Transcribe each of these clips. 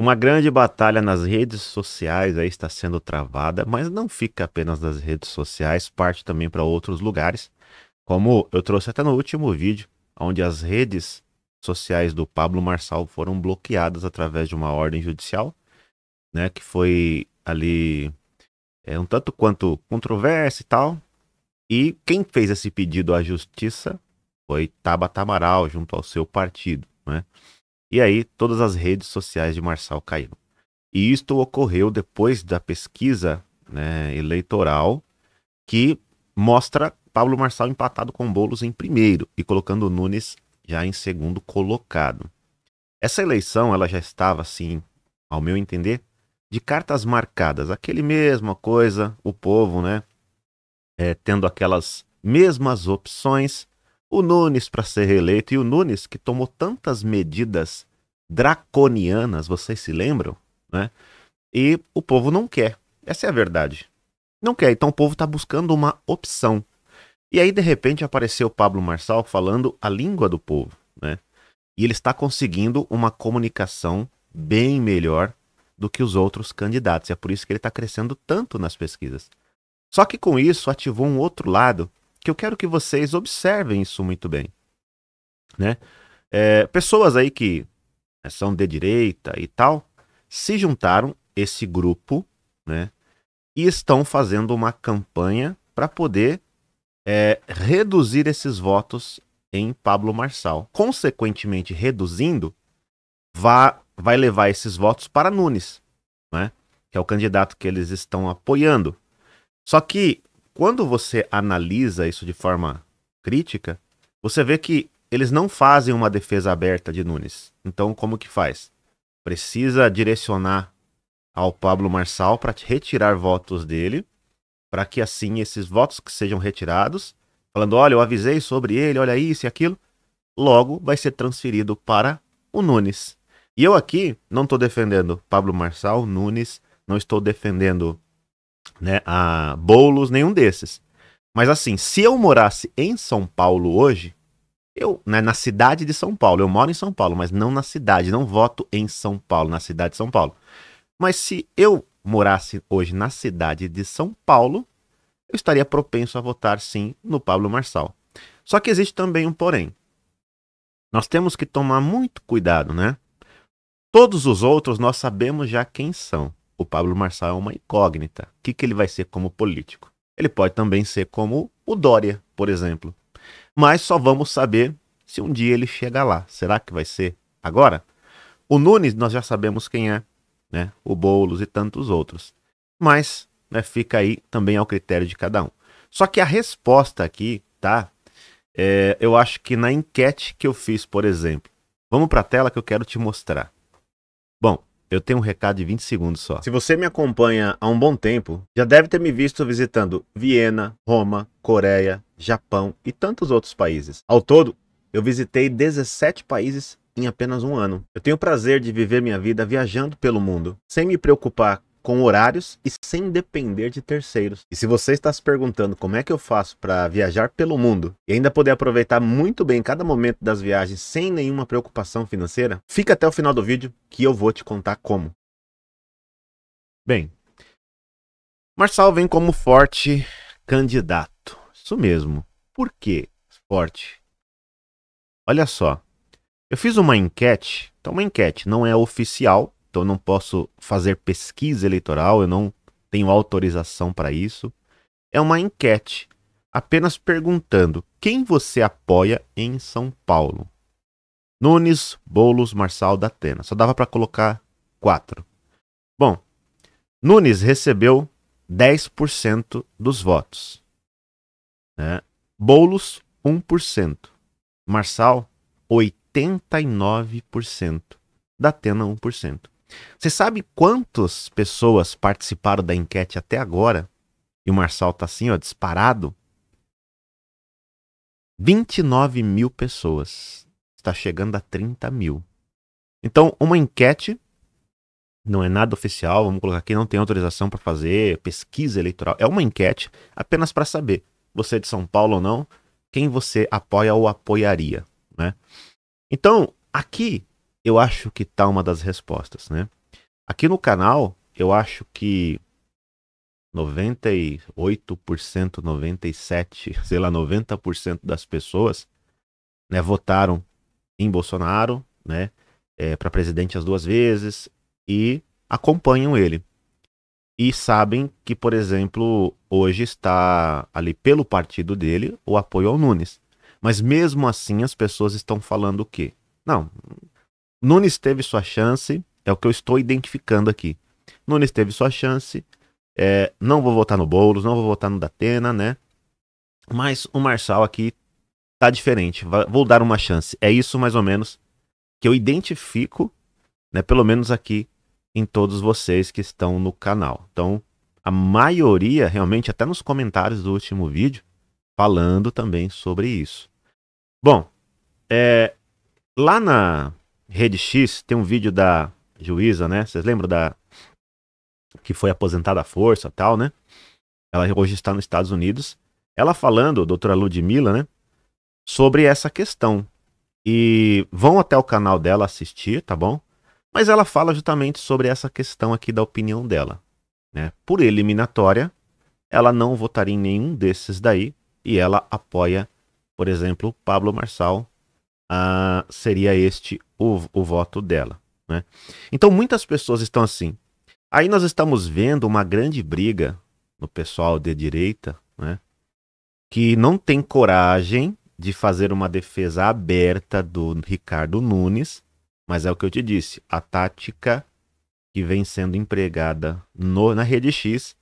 Uma grande batalha nas redes sociais aí está sendo travada, mas não fica apenas nas redes sociais, parte também para outros lugares. Como eu trouxe até no último vídeo, onde as redes sociais do Pablo Marçal foram bloqueadas através de uma ordem judicial, né, que foi ali é, um tanto quanto controversa e tal. E quem fez esse pedido à justiça foi Tabata Amaral junto ao seu partido, né? E aí todas as redes sociais de Marçal caíram. E isto ocorreu depois da pesquisa né, eleitoral que mostra Pablo Marçal empatado com Bolos em primeiro e colocando Nunes já em segundo colocado. Essa eleição ela já estava assim, ao meu entender, de cartas marcadas, aquele mesma coisa, o povo, né, é, tendo aquelas mesmas opções o Nunes para ser reeleito e o Nunes que tomou tantas medidas draconianas, vocês se lembram, né? E o povo não quer. Essa é a verdade. Não quer. Então o povo está buscando uma opção. E aí de repente apareceu Pablo Marçal falando a língua do povo, né? E ele está conseguindo uma comunicação bem melhor do que os outros candidatos. é por isso que ele está crescendo tanto nas pesquisas. Só que com isso ativou um outro lado que eu quero que vocês observem isso muito bem. Né? É, pessoas aí que né, são de direita e tal se juntaram esse grupo né, e estão fazendo uma campanha para poder é, reduzir esses votos em Pablo Marçal. Consequentemente, reduzindo, vá, vai levar esses votos para Nunes, né? que é o candidato que eles estão apoiando. Só que quando você analisa isso de forma crítica, você vê que eles não fazem uma defesa aberta de Nunes. Então, como que faz? Precisa direcionar ao Pablo Marçal para retirar votos dele, para que assim esses votos que sejam retirados, falando, olha, eu avisei sobre ele, olha isso e aquilo, logo vai ser transferido para o Nunes. E eu aqui não estou defendendo Pablo Marçal, Nunes, não estou defendendo né, a bolos, nenhum desses. Mas assim, se eu morasse em São Paulo hoje, eu, né, na cidade de São Paulo, eu moro em São Paulo, mas não na cidade, não voto em São Paulo, na cidade de São Paulo. Mas se eu morasse hoje na cidade de São Paulo, eu estaria propenso a votar sim no Pablo Marçal. Só que existe também um porém. Nós temos que tomar muito cuidado, né? Todos os outros nós sabemos já quem são o Pablo Marçal é uma incógnita. O que, que ele vai ser como político? Ele pode também ser como o Dória, por exemplo. Mas só vamos saber se um dia ele chega lá. Será que vai ser agora? O Nunes nós já sabemos quem é, né? O Boulos e tantos outros. Mas né, fica aí também ao critério de cada um. Só que a resposta aqui, tá? É, eu acho que na enquete que eu fiz, por exemplo, vamos para a tela que eu quero te mostrar. Eu tenho um recado de 20 segundos só. Se você me acompanha há um bom tempo, já deve ter me visto visitando Viena, Roma, Coreia, Japão e tantos outros países. Ao todo, eu visitei 17 países em apenas um ano. Eu tenho o prazer de viver minha vida viajando pelo mundo, sem me preocupar com horários e sem depender de terceiros. E se você está se perguntando como é que eu faço para viajar pelo mundo e ainda poder aproveitar muito bem cada momento das viagens sem nenhuma preocupação financeira, fica até o final do vídeo que eu vou te contar como. Bem, Marçal vem como forte candidato. Isso mesmo. Por que forte? Olha só, eu fiz uma enquete, então uma enquete não é oficial, então eu não posso fazer pesquisa eleitoral, eu não tenho autorização para isso. É uma enquete, apenas perguntando quem você apoia em São Paulo. Nunes, Bolos, Marçal, da Atena. Só dava para colocar quatro. Bom, Nunes recebeu 10% dos votos. Né? Boulos, 1%. Marçal, 89%. Datena, 1%. Você sabe quantas pessoas participaram da enquete até agora? E o Marçal tá assim, ó, disparado. 29 mil pessoas. Está chegando a 30 mil. Então, uma enquete não é nada oficial, vamos colocar aqui, não tem autorização para fazer pesquisa eleitoral. É uma enquete apenas para saber, você é de São Paulo ou não, quem você apoia ou apoiaria, né? Então, aqui eu acho que tá uma das respostas, né? Aqui no canal, eu acho que 98%, 97%, sei lá, 90% das pessoas né, votaram em Bolsonaro, né? É, para presidente as duas vezes e acompanham ele. E sabem que, por exemplo, hoje está ali pelo partido dele o apoio ao Nunes. Mas mesmo assim as pessoas estão falando o quê? Não, Nunes teve sua chance, é o que eu estou identificando aqui. Nunes teve sua chance, é, não vou votar no Boulos, não vou votar no Datena, né? Mas o Marçal aqui tá diferente, vou dar uma chance. É isso mais ou menos que eu identifico, né? Pelo menos aqui em todos vocês que estão no canal. Então, a maioria, realmente, até nos comentários do último vídeo, falando também sobre isso. Bom, é, lá na, Rede X, tem um vídeo da juíza, né? Vocês lembram da. que foi aposentada à força tal, né? Ela hoje está nos Estados Unidos. Ela falando, doutora Ludmilla, né? Sobre essa questão. E vão até o canal dela assistir, tá bom? Mas ela fala justamente sobre essa questão aqui da opinião dela. Né? Por eliminatória, ela não votaria em nenhum desses daí e ela apoia, por exemplo, Pablo Marçal ah, seria este o, o voto dela. Né? Então muitas pessoas estão assim. Aí nós estamos vendo uma grande briga no pessoal de direita, né? que não tem coragem de fazer uma defesa aberta do Ricardo Nunes, mas é o que eu te disse, a tática que vem sendo empregada no, na rede X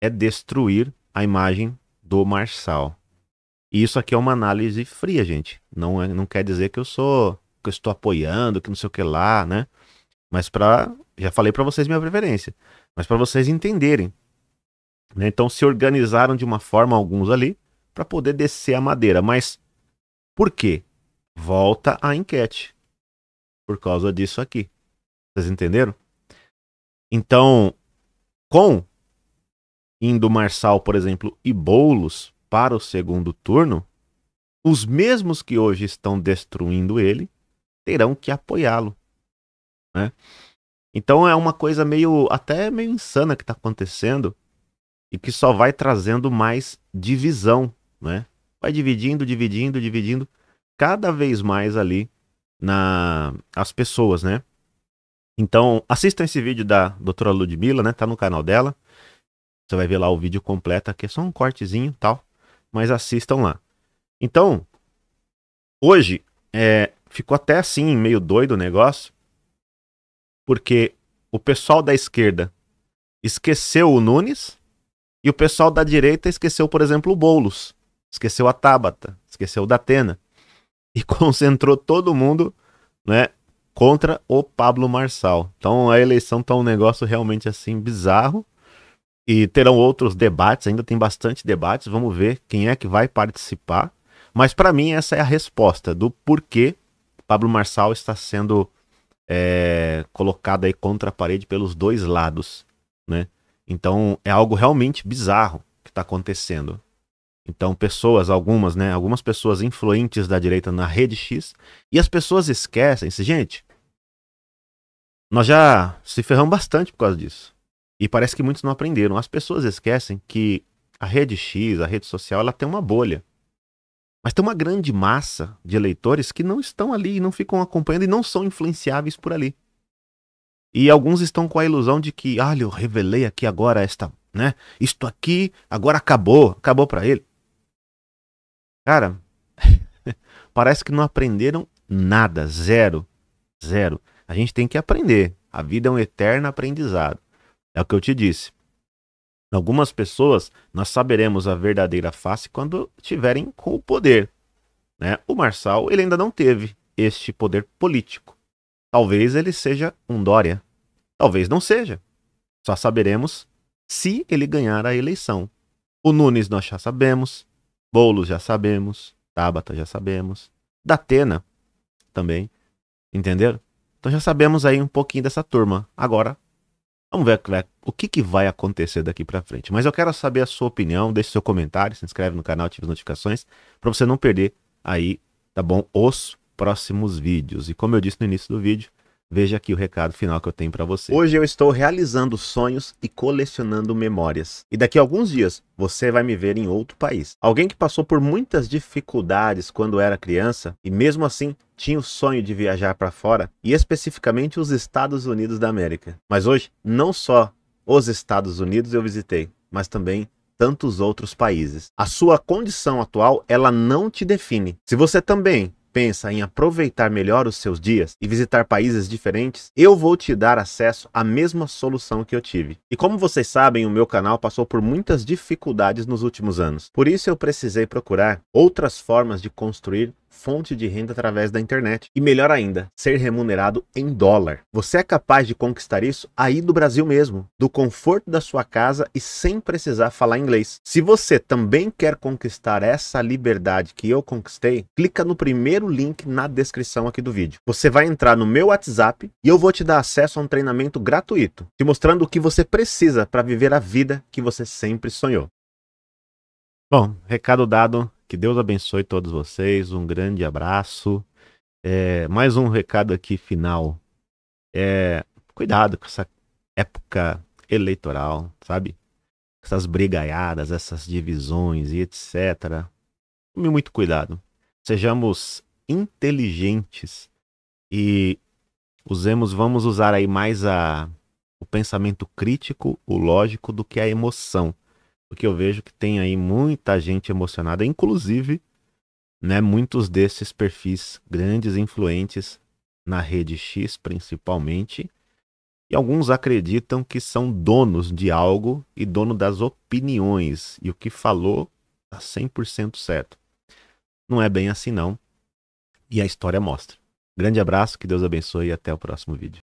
é destruir a imagem do Marçal. E isso aqui é uma análise fria, gente. Não, é, não quer dizer que eu sou, que eu estou apoiando, que não sei o que lá, né? Mas para, já falei para vocês minha preferência, mas para vocês entenderem. Né? Então se organizaram de uma forma alguns ali para poder descer a madeira, mas por quê? Volta a enquete. Por causa disso aqui. Vocês entenderam? Então, com indo Marçal, por exemplo, e Bolos, para o segundo turno, os mesmos que hoje estão destruindo ele terão que apoiá-lo. Né? Então é uma coisa meio até meio insana que está acontecendo e que só vai trazendo mais divisão, né? Vai dividindo, dividindo, dividindo cada vez mais ali na as pessoas, né? Então, assistam esse vídeo da doutora Ludmilla, né? Tá no canal dela. Você vai ver lá o vídeo completo, aqui é só um cortezinho, tal mas assistam lá. Então, hoje é, ficou até assim, meio doido o negócio, porque o pessoal da esquerda esqueceu o Nunes e o pessoal da direita esqueceu, por exemplo, o Boulos, esqueceu a Tabata, esqueceu o Datena e concentrou todo mundo, né, contra o Pablo Marçal. Então a eleição está um negócio realmente assim bizarro e terão outros debates, ainda tem bastante debates, vamos ver quem é que vai participar. Mas para mim essa é a resposta do porquê Pablo Marçal está sendo é, colocado aí contra a parede pelos dois lados, né? Então é algo realmente bizarro que está acontecendo. Então pessoas, algumas, né? Algumas pessoas influentes da direita na rede X e as pessoas esquecem, gente. Nós já se ferramos bastante por causa disso. E parece que muitos não aprenderam. As pessoas esquecem que a rede X, a rede social, ela tem uma bolha. Mas tem uma grande massa de eleitores que não estão ali e não ficam acompanhando e não são influenciáveis por ali. E alguns estão com a ilusão de que, olha, eu revelei aqui agora esta, né? Isto aqui agora acabou, acabou para ele. Cara, parece que não aprenderam nada, zero, zero. A gente tem que aprender. A vida é um eterno aprendizado. É o que eu te disse. Algumas pessoas nós saberemos a verdadeira face quando tiverem com o poder. Né? O Marçal ele ainda não teve este poder político. Talvez ele seja um Dória. Talvez não seja. Só saberemos se ele ganhar a eleição. O Nunes nós já sabemos, Boulos já sabemos, Tabata já sabemos, Datena também, entenderam? Então já sabemos aí um pouquinho dessa turma. Agora Vamos ver né, o que, que vai acontecer daqui para frente. Mas eu quero saber a sua opinião, deixe seu comentário, se inscreve no canal, ative as notificações, para você não perder aí, tá bom, os próximos vídeos. E como eu disse no início do vídeo, Veja aqui o recado final que eu tenho para você. Hoje eu estou realizando sonhos e colecionando memórias. E daqui a alguns dias você vai me ver em outro país. Alguém que passou por muitas dificuldades quando era criança e mesmo assim tinha o sonho de viajar para fora, e especificamente os Estados Unidos da América. Mas hoje não só os Estados Unidos eu visitei, mas também tantos outros países. A sua condição atual, ela não te define. Se você também pensa em aproveitar melhor os seus dias e visitar países diferentes, eu vou te dar acesso à mesma solução que eu tive. E como vocês sabem, o meu canal passou por muitas dificuldades nos últimos anos. Por isso eu precisei procurar outras formas de construir fonte de renda através da internet. E melhor ainda, ser remunerado em dólar. Você é capaz de conquistar isso aí do Brasil mesmo, do conforto da sua casa e sem precisar falar inglês. Se você também quer conquistar essa liberdade que eu conquistei, clica no primeiro link na descrição aqui do vídeo. Você vai entrar no meu WhatsApp e eu vou te dar acesso a um treinamento gratuito, te mostrando o que você precisa para viver a vida que você sempre sonhou. Bom, recado dado, que Deus abençoe todos vocês. Um grande abraço. É, mais um recado aqui final. É, cuidado com essa época eleitoral, sabe? Essas brigaiadas, essas divisões e etc. Tome muito cuidado. Sejamos inteligentes e usemos, vamos usar aí mais a, o pensamento crítico, o lógico, do que a emoção porque eu vejo que tem aí muita gente emocionada, inclusive, né, muitos desses perfis grandes influentes na rede X principalmente, e alguns acreditam que são donos de algo e dono das opiniões, e o que falou está 100% certo. Não é bem assim não. E a história mostra. Grande abraço, que Deus abençoe e até o próximo vídeo.